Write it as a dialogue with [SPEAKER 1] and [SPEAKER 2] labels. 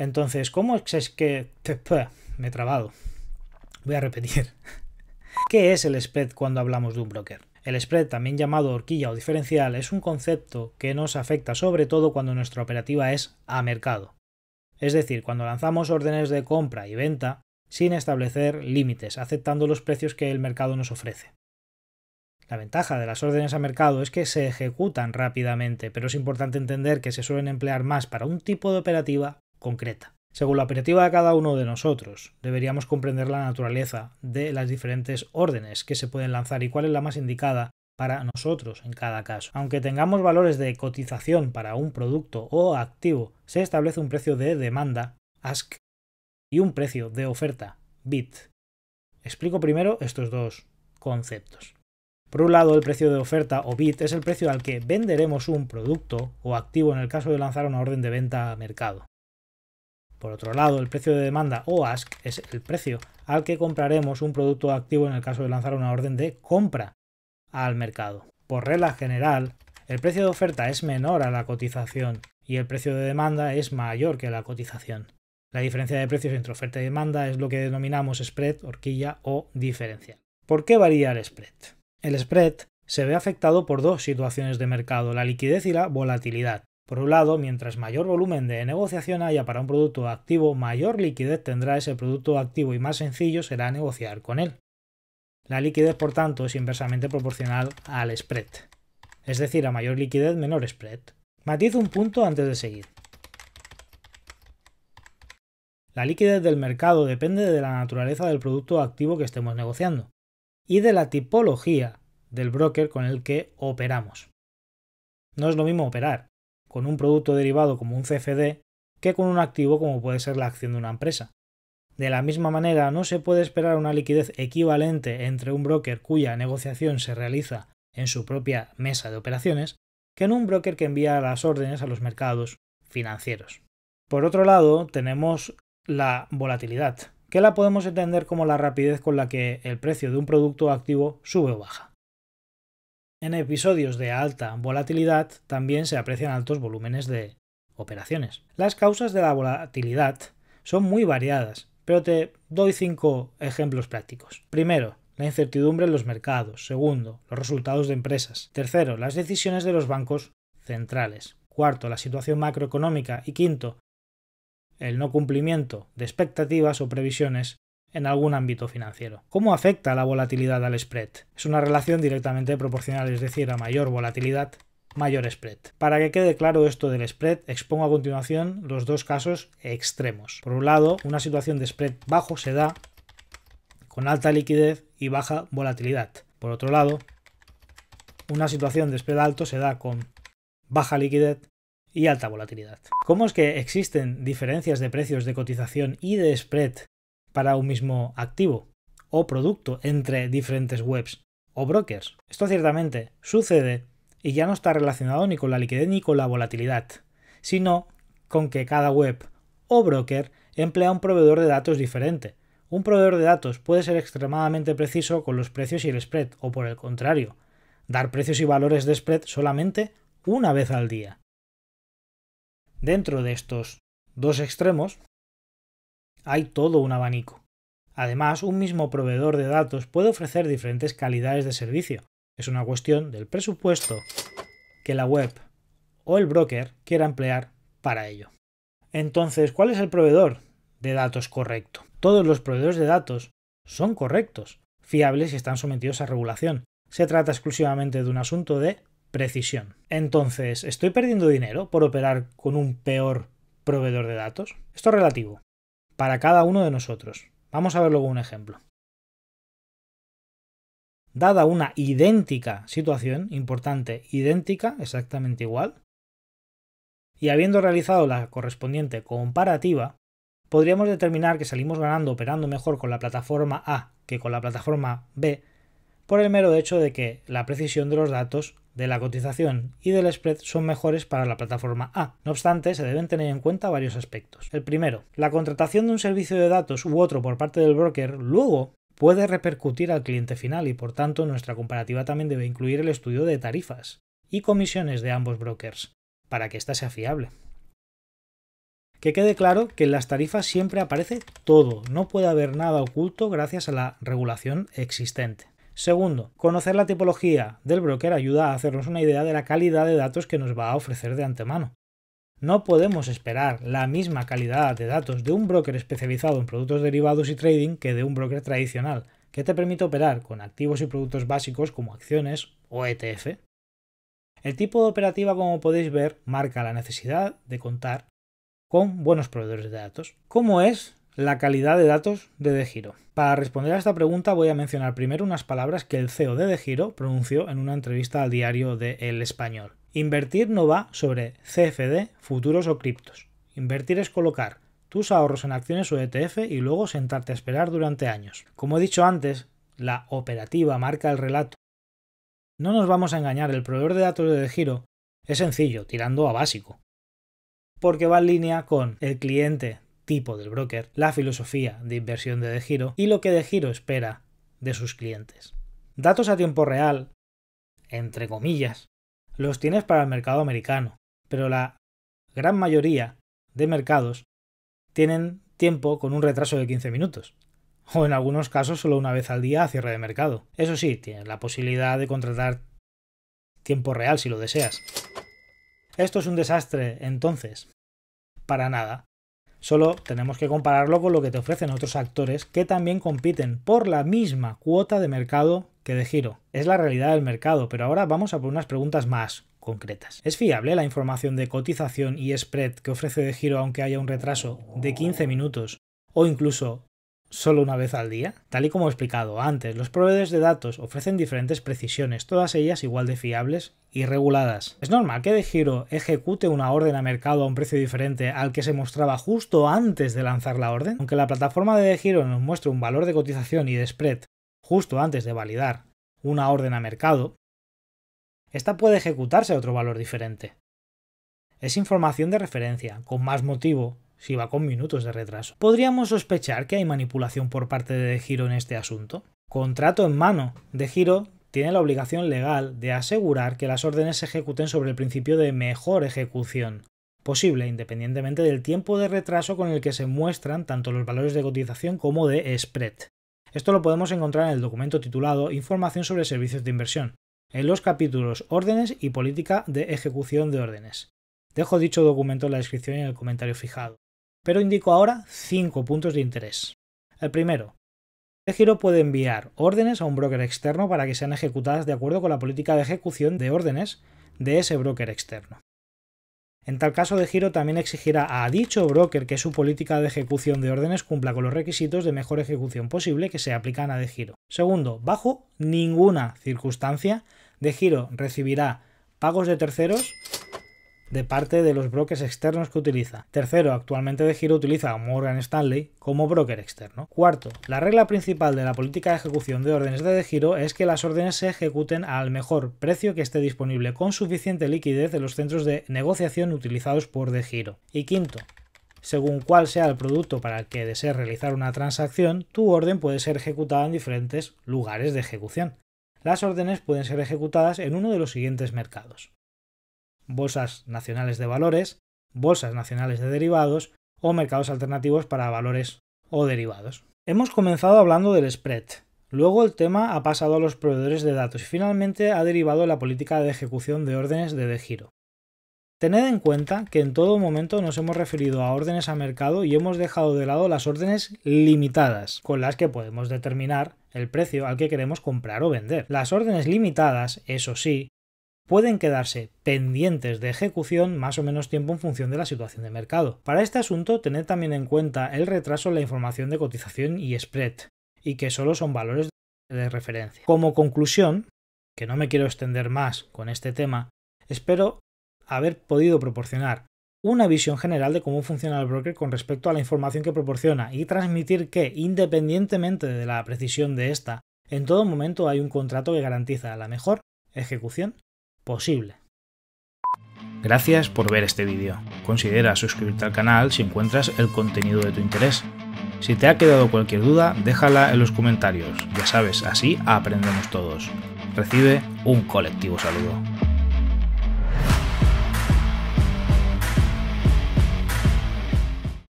[SPEAKER 1] Entonces, ¿cómo es que... Me he trabado. Voy a repetir. ¿Qué es el spread cuando hablamos de un broker? El spread, también llamado horquilla o diferencial, es un concepto que nos afecta sobre todo cuando nuestra operativa es a mercado. Es decir, cuando lanzamos órdenes de compra y venta sin establecer límites, aceptando los precios que el mercado nos ofrece. La ventaja de las órdenes a mercado es que se ejecutan rápidamente, pero es importante entender que se suelen emplear más para un tipo de operativa concreta. Según la operativa de cada uno de nosotros, deberíamos comprender la naturaleza de las diferentes órdenes que se pueden lanzar y cuál es la más indicada para nosotros en cada caso. Aunque tengamos valores de cotización para un producto o activo, se establece un precio de demanda, ask, y un precio de oferta, BIT. Explico primero estos dos conceptos. Por un lado, el precio de oferta o BIT es el precio al que venderemos un producto o activo en el caso de lanzar una orden de venta a mercado. Por otro lado, el precio de demanda o ask es el precio al que compraremos un producto activo en el caso de lanzar una orden de compra al mercado. Por regla general, el precio de oferta es menor a la cotización y el precio de demanda es mayor que la cotización. La diferencia de precios entre oferta y demanda es lo que denominamos spread, horquilla o diferencial. ¿Por qué varía el spread? El spread se ve afectado por dos situaciones de mercado, la liquidez y la volatilidad. Por un lado, mientras mayor volumen de negociación haya para un producto activo, mayor liquidez tendrá ese producto activo y más sencillo será negociar con él. La liquidez, por tanto, es inversamente proporcional al spread. Es decir, a mayor liquidez, menor spread. Matiz un punto antes de seguir. La liquidez del mercado depende de la naturaleza del producto activo que estemos negociando y de la tipología del broker con el que operamos. No es lo mismo operar con un producto derivado como un CFD que con un activo como puede ser la acción de una empresa. De la misma manera, no se puede esperar una liquidez equivalente entre un broker cuya negociación se realiza en su propia mesa de operaciones que en un broker que envía las órdenes a los mercados financieros. Por otro lado, tenemos la volatilidad, que la podemos entender como la rapidez con la que el precio de un producto activo sube o baja. En episodios de alta volatilidad también se aprecian altos volúmenes de operaciones. Las causas de la volatilidad son muy variadas, pero te doy cinco ejemplos prácticos. Primero, la incertidumbre en los mercados. Segundo, los resultados de empresas. Tercero, las decisiones de los bancos centrales. Cuarto, la situación macroeconómica. Y quinto, el no cumplimiento de expectativas o previsiones en algún ámbito financiero. ¿Cómo afecta la volatilidad al spread? Es una relación directamente proporcional, es decir, a mayor volatilidad, mayor spread. Para que quede claro esto del spread, expongo a continuación los dos casos extremos. Por un lado, una situación de spread bajo se da con alta liquidez y baja volatilidad. Por otro lado, una situación de spread alto se da con baja liquidez y alta volatilidad. ¿Cómo es que existen diferencias de precios de cotización y de spread para un mismo activo o producto entre diferentes webs o brokers. Esto ciertamente sucede y ya no está relacionado ni con la liquidez ni con la volatilidad, sino con que cada web o broker emplea un proveedor de datos diferente. Un proveedor de datos puede ser extremadamente preciso con los precios y el spread, o por el contrario, dar precios y valores de spread solamente una vez al día. Dentro de estos dos extremos, hay todo un abanico. Además, un mismo proveedor de datos puede ofrecer diferentes calidades de servicio. Es una cuestión del presupuesto que la web o el broker quiera emplear para ello. Entonces, ¿cuál es el proveedor de datos correcto? Todos los proveedores de datos son correctos, fiables y están sometidos a regulación. Se trata exclusivamente de un asunto de precisión. Entonces, ¿estoy perdiendo dinero por operar con un peor proveedor de datos? Esto es relativo para cada uno de nosotros. Vamos a ver luego un ejemplo. Dada una idéntica situación, importante, idéntica, exactamente igual, y habiendo realizado la correspondiente comparativa, podríamos determinar que salimos ganando operando mejor con la plataforma A que con la plataforma B por el mero hecho de que la precisión de los datos de la cotización y del spread son mejores para la plataforma A. No obstante, se deben tener en cuenta varios aspectos. El primero, la contratación de un servicio de datos u otro por parte del broker luego puede repercutir al cliente final y por tanto nuestra comparativa también debe incluir el estudio de tarifas y comisiones de ambos brokers para que ésta sea fiable. Que quede claro que en las tarifas siempre aparece todo, no puede haber nada oculto gracias a la regulación existente. Segundo, conocer la tipología del broker ayuda a hacernos una idea de la calidad de datos que nos va a ofrecer de antemano. No podemos esperar la misma calidad de datos de un broker especializado en productos derivados y trading que de un broker tradicional, que te permite operar con activos y productos básicos como acciones o ETF. El tipo de operativa, como podéis ver, marca la necesidad de contar con buenos proveedores de datos. ¿Cómo es la calidad de datos de DeGiro. Para responder a esta pregunta voy a mencionar primero unas palabras que el CEO de DeGiro pronunció en una entrevista al diario de El Español. Invertir no va sobre CFD, futuros o criptos. Invertir es colocar tus ahorros en acciones o ETF y luego sentarte a esperar durante años. Como he dicho antes, la operativa marca el relato. No nos vamos a engañar, el proveedor de datos de DeGiro es sencillo, tirando a básico. Porque va en línea con el cliente tipo del broker, la filosofía de inversión de De Giro y lo que De Giro espera de sus clientes. Datos a tiempo real, entre comillas, los tienes para el mercado americano, pero la gran mayoría de mercados tienen tiempo con un retraso de 15 minutos, o en algunos casos solo una vez al día a cierre de mercado. Eso sí, tienes la posibilidad de contratar tiempo real si lo deseas. Esto es un desastre, entonces. Para nada. Solo tenemos que compararlo con lo que te ofrecen otros actores que también compiten por la misma cuota de mercado que de giro. Es la realidad del mercado, pero ahora vamos a por unas preguntas más concretas. ¿Es fiable la información de cotización y spread que ofrece de giro aunque haya un retraso de 15 minutos o incluso solo una vez al día? Tal y como he explicado antes, los proveedores de datos ofrecen diferentes precisiones, todas ellas igual de fiables y reguladas. ¿Es normal que DeGiro ejecute una orden a mercado a un precio diferente al que se mostraba justo antes de lanzar la orden? Aunque la plataforma de DeGiro nos muestre un valor de cotización y de spread justo antes de validar una orden a mercado, esta puede ejecutarse a otro valor diferente. Es información de referencia, con más motivo si va con minutos de retraso. ¿Podríamos sospechar que hay manipulación por parte de Giro en este asunto? Contrato en mano. De Giro tiene la obligación legal de asegurar que las órdenes se ejecuten sobre el principio de mejor ejecución posible, independientemente del tiempo de retraso con el que se muestran tanto los valores de cotización como de spread. Esto lo podemos encontrar en el documento titulado Información sobre servicios de inversión, en los capítulos Órdenes y Política de Ejecución de órdenes. Dejo dicho documento en la descripción y en el comentario fijado pero indico ahora cinco puntos de interés. El primero, De giro puede enviar órdenes a un broker externo para que sean ejecutadas de acuerdo con la política de ejecución de órdenes de ese broker externo. En tal caso, de giro también exigirá a dicho broker que su política de ejecución de órdenes cumpla con los requisitos de mejor ejecución posible que se aplican a de giro. Segundo, bajo ninguna circunstancia, de giro recibirá pagos de terceros de parte de los brokers externos que utiliza. Tercero, actualmente de giro utiliza Morgan Stanley como broker externo. Cuarto, la regla principal de la política de ejecución de órdenes de, de giro es que las órdenes se ejecuten al mejor precio que esté disponible con suficiente liquidez en los centros de negociación utilizados por de giro. Y quinto, según cuál sea el producto para el que desees realizar una transacción, tu orden puede ser ejecutada en diferentes lugares de ejecución. Las órdenes pueden ser ejecutadas en uno de los siguientes mercados bolsas nacionales de valores, bolsas nacionales de derivados o mercados alternativos para valores o derivados. Hemos comenzado hablando del spread, luego el tema ha pasado a los proveedores de datos y finalmente ha derivado la política de ejecución de órdenes de, de giro. Tened en cuenta que en todo momento nos hemos referido a órdenes a mercado y hemos dejado de lado las órdenes limitadas, con las que podemos determinar el precio al que queremos comprar o vender. Las órdenes limitadas, eso sí, pueden quedarse pendientes de ejecución más o menos tiempo en función de la situación de mercado. Para este asunto, tened también en cuenta el retraso en la información de cotización y spread, y que solo son valores de referencia. Como conclusión, que no me quiero extender más con este tema, espero haber podido proporcionar una visión general de cómo funciona el broker con respecto a la información que proporciona y transmitir que, independientemente de la precisión de esta, en todo momento hay un contrato que garantiza la mejor ejecución posible. Gracias por ver este vídeo. Considera suscribirte al canal si encuentras el contenido de tu interés. Si te ha quedado cualquier duda, déjala en los comentarios. Ya sabes, así aprendemos todos. Recibe un colectivo saludo.